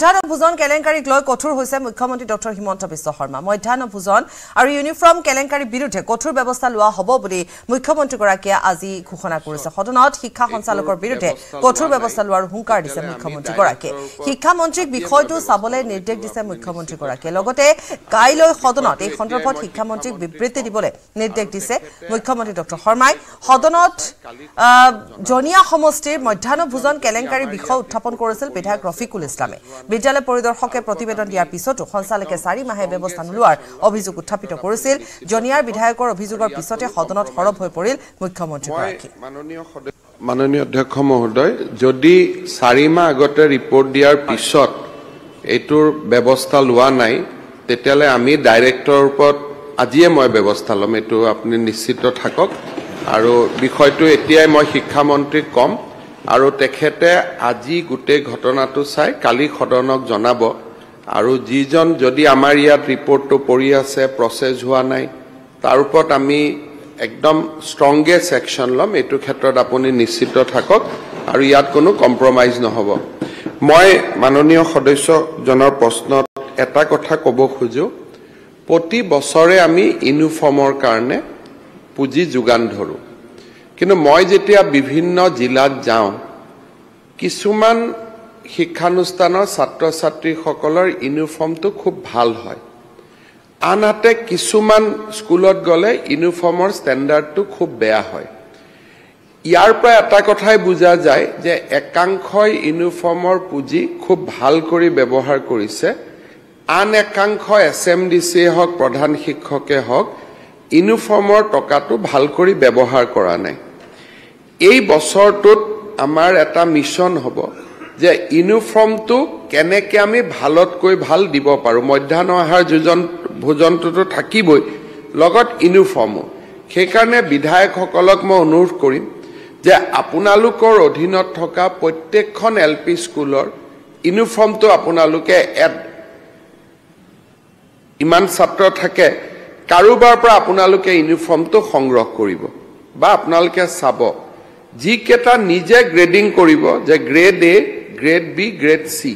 মধ্যাহ্ন ভোজন কেলেংকাৰীক লৈ কঠোৰ হৈছে মুখ্যমন্ত্ৰী ডক্টৰ হিমন্ত বিশ্ব শৰ্মা মধ্যাহ্ন ভোজন আৰু ইউনিফৰ্ম কেলেংকাৰীৰ বিৰুদ্ধে কঠোৰ ব্যৱস্থা লোৱা হ'ব বুলি মুখ্যমন্ত্ৰীগৰাকীয়ে আজি ঘোষণা কৰিছে সদনত শিক্ষা সঞ্চালকৰ বিৰুদ্ধে কঠোৰ ব্যৱস্থা লোৱাৰ হুংকাৰ দিছে মুখ্যমন্ত্ৰীগৰাকীয়ে শিক্ষামন্ত্ৰীক বিষয়টো চাবলৈ নিৰ্দেশ দিছে মুখ্যমন্ত্ৰীগৰাকীয়ে লগতে কাইলৈ সদনত এই সন্দৰ্ভত শিক্ষামন্ত্ৰীক বিবৃতি দিবলৈ নিৰ্দেশ দিছে মুখ্যমন্ত্ৰী ডক্টৰ শৰ্মাই সদনত জনীয়া সমষ্টিৰ মধ্যাহ্ন ভোজন কেলেংকাৰীৰ বিষয় উত্থাপন কৰিছিল বিধায়ক ৰফিকুল ইছলামে বিদ্যালয় পৰিদৰ্শকে প্ৰতিবেদন দিয়াৰ পিছতো সঞ্চালকে চাৰি মাহে ব্যৱস্থা নোলোৱাৰ অভিযোগ উত্থাপিত কৰিছিল জনিয়াৰ বিধায়কৰ অভিযোগৰ পিছতে সদনত সৰব হৈ পৰিল মুখ্যমন্ত্ৰী মাননীয় অধ্যক্ষ মহোদয় যদি চাৰি মাহ আগতে ৰিপৰ্ট দিয়াৰ পিছত এইটোৰ ব্যৱস্থা লোৱা নাই তেতিয়াহ'লে আমি ডাইৰেক্টৰ ওপৰত আজিয়ে মই ব্যৱস্থা লম এইটো আপুনি নিশ্চিত থাকক আৰু বিষয়টো এতিয়াই মই শিক্ষামন্ত্ৰীক কম আৰু তেখেতে আজি গোটেই ঘটনাটো চাই কালি সদনক জনাব আৰু যিজন যদি আমাৰ ইয়াত ৰিপৰ্টটো পৰি আছে প্ৰচেছ হোৱা নাই তাৰ ওপৰত আমি একদম ষ্ট্ৰংগেষ্ট একশ্যন ল'ম এইটো ক্ষেত্ৰত আপুনি নিশ্চিত থাকক আৰু ইয়াত কোনো কম্প্ৰমাইজ নহ'ব মই মাননীয় সদস্যজনৰ প্ৰশ্নত এটা কথা ক'ব খোজোঁ প্ৰতি বছৰে আমি ইউনিফৰ্মৰ কাৰণে পুঁজি যোগান ধৰোঁ কিন্তু মই যেতিয়া বিভিন্ন জিলাত যাওঁ কিছুমান শিক্ষানুষ্ঠানৰ ছাত্ৰ ছাত্ৰীসকলৰ ইউনিফৰ্মটো খুব ভাল হয় আনহাতে কিছুমান স্কুলত গ'লে ইউনিফৰ্মৰ ষ্টেণ্ডাৰ্ডটো খুব বেয়া হয় ইয়াৰ পৰা এটা কথাই বুজা যায় যে একাংশই ইউনিফৰ্মৰ পুঁজি খুব ভাল কৰি ব্যৱহাৰ কৰিছে আন একাংশ এছ এম ডি চিয়ে হওক প্ৰধান শিক্ষকে হওক ইউনিফৰ্মৰ টকাটো ভাল কৰি ব্যৱহাৰ কৰা নাই এই বছৰটোত আমাৰ এটা মিছন হ'ব যে ইউনিফৰ্মটো কেনেকৈ আমি ভালতকৈ ভাল দিব পাৰোঁ মধ্যাহ্ন আহাৰ যোজন ভোজনটোতো থাকিবই লগত ইউনিফৰ্মো সেইকাৰণে বিধায়কসকলক মই অনুৰোধ কৰিম যে আপোনালোকৰ অধীনত থকা প্ৰত্যেকখন এল পি স্কুলৰ ইউনিফৰ্মটো আপোনালোকে এড ইমান ছাত্ৰ থাকে কাৰোবাৰ পৰা আপোনালোকে ইউনিফৰ্মটো সংগ্ৰহ কৰিব বা আপোনালোকে চাব যিকেইটা নিজে গ্ৰেডিং কৰিব যে grade A grade B grade C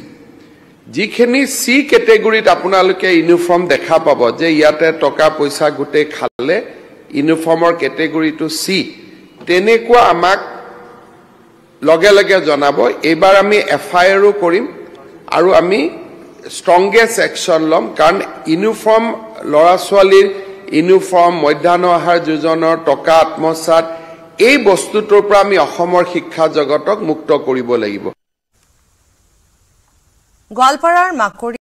যিখিনি চি কেটেগৰীত আপোনালোকে ইউনিফৰ্ম দেখা পাব যে ইয়াতে টকা পইচা গোটেই খালে ইউনিফৰ্মৰ কেটেগৰীটো চি তেনেকুৱা আমাক লগে লগে জনাব এইবাৰ আমি এফ আই আৰো কৰিম আৰু আমি ষ্ট্ৰংগেষ্ট একশ্যন ল'ম কাৰণ ইউনিফৰ্ম ল'ৰা ছোৱালীৰ ইউনিফৰ্ম মধ্যাহ্ন আহাৰ যোজনৰ টকা আত্মসাত এই বস্তুটোৰ পৰা আমি অসমৰ শিক্ষা জগতক মুক্ত কৰিব লাগিব গোৱালপাৰাৰ মাকৰি